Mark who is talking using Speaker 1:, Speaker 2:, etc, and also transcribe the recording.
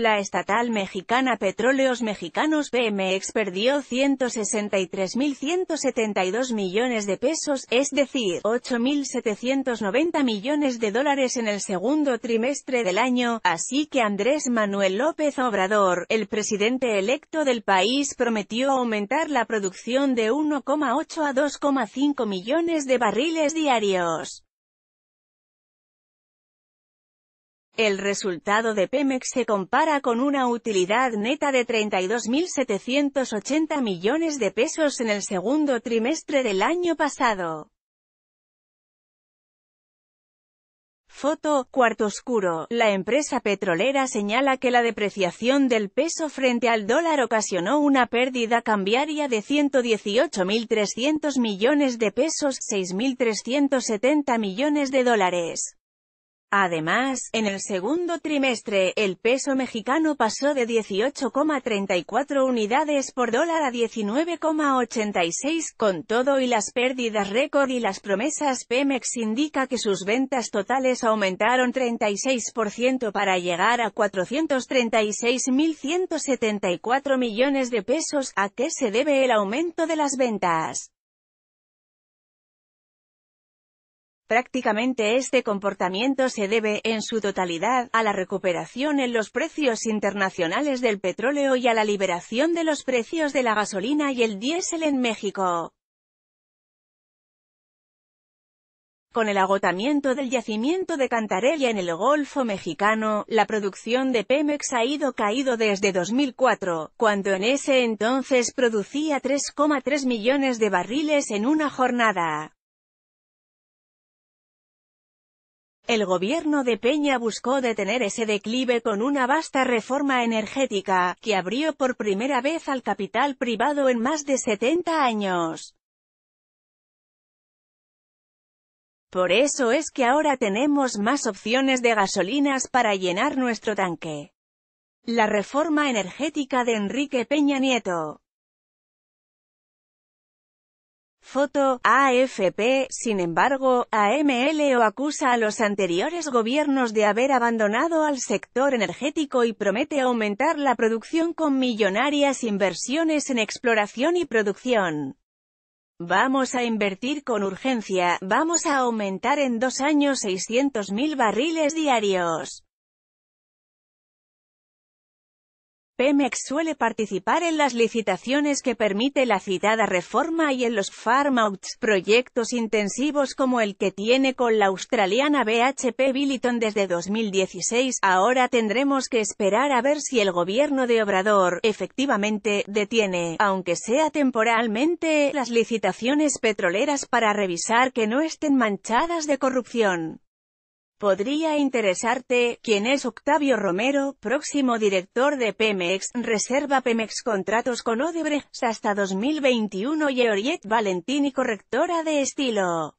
Speaker 1: La estatal mexicana Petróleos Mexicanos BMX perdió 163.172 millones de pesos, es decir, 8.790 millones de dólares en el segundo trimestre del año, así que Andrés Manuel López Obrador, el presidente electo del país prometió aumentar la producción de 1,8 a 2,5 millones de barriles diarios. El resultado de Pemex se compara con una utilidad neta de 32.780 millones de pesos en el segundo trimestre del año pasado. Foto, cuarto oscuro. La empresa petrolera señala que la depreciación del peso frente al dólar ocasionó una pérdida cambiaria de 118.300 millones de pesos, 6.370 millones de dólares. Además, en el segundo trimestre, el peso mexicano pasó de 18,34 unidades por dólar a 19,86, con todo y las pérdidas récord y las promesas Pemex indica que sus ventas totales aumentaron 36% para llegar a 436.174 millones de pesos, ¿a qué se debe el aumento de las ventas? Prácticamente este comportamiento se debe, en su totalidad, a la recuperación en los precios internacionales del petróleo y a la liberación de los precios de la gasolina y el diésel en México. Con el agotamiento del yacimiento de Cantarella en el Golfo mexicano, la producción de Pemex ha ido caído desde 2004, cuando en ese entonces producía 3,3 millones de barriles en una jornada. El gobierno de Peña buscó detener ese declive con una vasta reforma energética, que abrió por primera vez al capital privado en más de 70 años. Por eso es que ahora tenemos más opciones de gasolinas para llenar nuestro tanque. La reforma energética de Enrique Peña Nieto Foto, AFP, sin embargo, AMLO acusa a los anteriores gobiernos de haber abandonado al sector energético y promete aumentar la producción con millonarias inversiones en exploración y producción. Vamos a invertir con urgencia, vamos a aumentar en dos años 600.000 barriles diarios. Pemex suele participar en las licitaciones que permite la citada reforma y en los farmouts, proyectos intensivos como el que tiene con la australiana BHP Billiton desde 2016. Ahora tendremos que esperar a ver si el gobierno de Obrador, efectivamente, detiene, aunque sea temporalmente, las licitaciones petroleras para revisar que no estén manchadas de corrupción. Podría interesarte, quién es Octavio Romero, próximo director de Pemex, reserva Pemex contratos con Odebrecht hasta 2021 y Oriet Valentini correctora de estilo.